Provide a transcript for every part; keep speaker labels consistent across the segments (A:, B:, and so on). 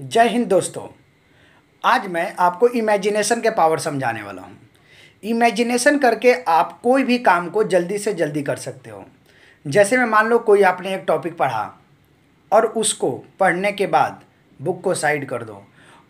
A: जय हिंद दोस्तों आज मैं आपको इमेजिनेशन के पावर समझाने वाला हूँ इमेजिनेशन करके आप कोई भी काम को जल्दी से जल्दी कर सकते हो जैसे मैं मान लो कोई आपने एक टॉपिक पढ़ा और उसको पढ़ने के बाद बुक को साइड कर दो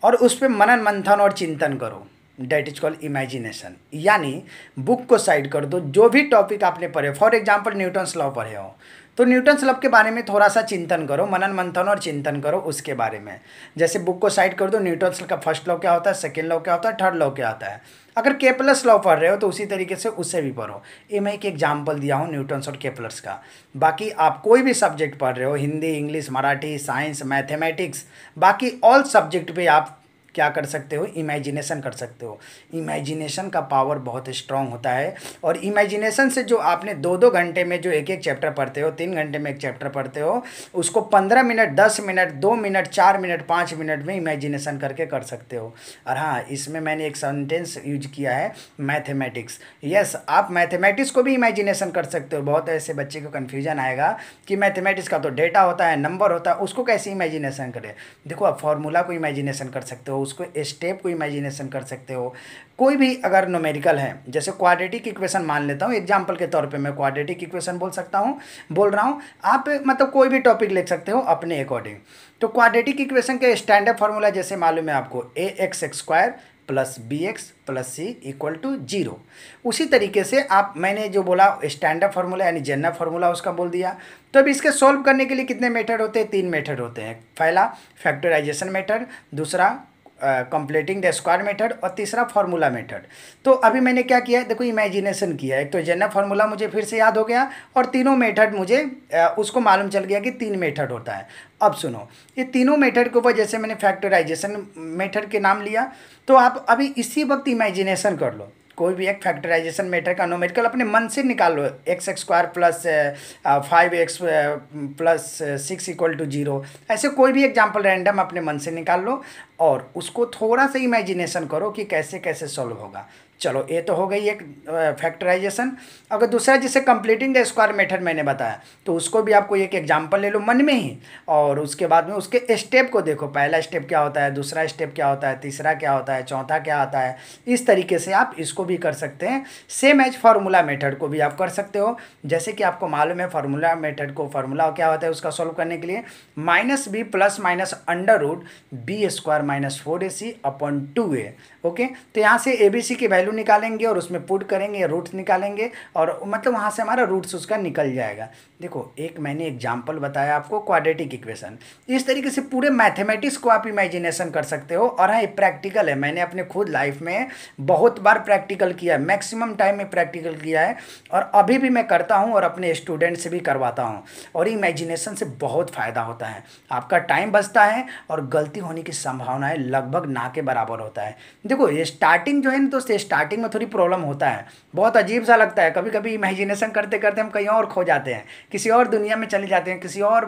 A: और उस पर मनन मंथन और चिंतन करो डैट इज कॉल इमेजिनेशन यानी बुक को साइड कर दो जो भी टॉपिक आपने पढ़े फॉर एग्जाम्पल न्यूटन्स लॉ पढ़े हो तो न्यूटन स्लब के बारे में थोड़ा सा चिंतन करो मनन मंथन और चिंतन करो उसके बारे में जैसे बुक को साइड कर दो न्यूटन का फर्स्ट लॉ क्या होता है सेकेंड लॉ क्या होता है थर्ड लॉ क्या होता है अगर केपलर्स लॉ पढ़ रहे हो तो उसी तरीके से उससे भी पढ़ो ये मैं एक एग्जाम्पल दिया हूँ न्यूटन्स और केपलर्स का बाकी आप कोई भी सब्जेक्ट पढ़ रहे हो Hindi English Marathi science mathematics बाकी ऑल सब्जेक्ट पे आप क्या कर सकते हो इमेजिनेशन कर सकते हो इमेजिनेशन का पावर बहुत स्ट्रांग होता है और इमेजिनेशन से जो आपने दो दो घंटे में जो एक एक चैप्टर पढ़ते हो तीन घंटे में एक चैप्टर पढ़ते हो उसको पंद्रह मिनट दस मिनट दो मिनट चार मिनट पाँच मिनट में इमेजिनेशन करके कर सकते हो और हाँ इसमें मैंने एक सेंटेंस यूज किया है मैथमेटिक्स यस आप मैथमेटिक्स को भी इमेजिनेशन कर सकते हो बहुत ऐसे बच्चे को कन्फ्यूजन आएगा कि मैथमेटिक्स का तो डेटा होता है नंबर होता है उसको कैसे इमेजिनेशन करें देखो आप फॉर्मूला को इमेजिनेशन कर सकते हो उसको स्टेप को इमेजिनेशन कर सकते हो कोई भी अगर नोमेरिकल है जैसे क्वाड्रेटिक इक्वेशन मान लेता हूँ एग्जाम्पल के तौर पे मैं क्वाड्रेटिक इक्वेशन बोल सकता हूँ बोल रहा हूँ आप मतलब कोई भी टॉपिक लिख सकते हो अपने अकॉर्डिंग तो क्वाड्रेटिक इक्वेशन के स्टैंडर्ड फार्मूला जैसे मालूम है आपको A X square plus B X plus C equal to zero उसी तरीके से आप मैंने जो बोला स्टैंडर्ड फार्मूला यानी जनरल फार्मूला उसका बोल दिया तो अब इसके सॉल्व करने के लिए कितने मेथड होते हैं तीन मेथड होते हैं पहला फैक्टराइजेशन मेथड दूसरा कंप्लीटिंग द स्क्वायर मेथड और तीसरा फार्मूला मेथड तो अभी मैंने क्या किया है देखो इमेजिनेशन किया एक तो जनरल फार्मूला मुझे फिर से याद हो गया और तीनों मेथड मुझे आ, उसको मालूम चल गया कि तीन मेथड होता है अब सुनो ये तीनों मेथड के ऊपर जैसे मैंने फैक्टराइजेशन मेथड के नाम लिया तो आप अभी इसी वक्त इमेजिनेशन कर लो कोई भी एक फैक्टराइजेशन मैटर का नोमेटिकल अपने मन से निकाल लो X square plus five X plus six equal to zero ऐसे कोई भी एग्जाम्पल रैंडम अपने मन से निकाल लो और उसको थोड़ा सा इमेजिनेशन करो कि कैसे कैसे सॉल्व होगा चलो ये तो हो गई एक फैक्टराइजेशन अगर दूसरा जिसे कंप्लीटिंग द स्क्वायर मेथड मैंने बताया तो उसको भी आपको एक एग्जांपल ले लो मन में ही और उसके बाद में उसके स्टेप को देखो पहला स्टेप क्या होता है दूसरा स्टेप क्या होता है तीसरा क्या होता है चौथा क्या आता है इस तरीके से आप इसको भी कर सकते हैं सेम एज फार्मूला मेथड को भी आप कर सकते हो जैसे कि आपको मालूम है फार्मूला मेथड को फार्मूला क्या होता है उसका सॉल्व करने के लिए minus B plus minus under root B square minus four A C upon two A okay तो यहाँ से ए बी सी की वैल्यू वैल्यू निकालेंगे और उसमें पुट करेंगे रूट्स निकालेंगे और मतलब वहाँ से हमारा रूट्स उसका निकल जाएगा देखो एक मैंने एग्जाम्पल बताया आपको क्वाड्रेटिक इक्वेशन इस तरीके से पूरे मैथमेटिक्स को आप इमेजिनेशन कर सकते हो और हाँ ये प्रैक्टिकल है मैंने अपने खुद लाइफ में बहुत बार प्रैक्टिकल किया है मैक्सिमम टाइम में प्रैक्टिकल किया है और अभी भी मैं करता हूँ और अपने स्टूडेंट से भी करवाता हूँ और इमेजिनेशन से बहुत फ़ायदा होता है आपका टाइम बचता है और गलती होने की संभावनाएँ लगभग ना के बराबर होता है देखो ये स्टार्टिंग जो है ना तो स्टार्टिंग में थोड़ी प्रॉब्लम होता है बहुत अजीब सा लगता है कभी कभी इमेजिनेशन करते करते हम कहीं और खो जाते हैं किसी और दुनिया में चले जाते हैं किसी और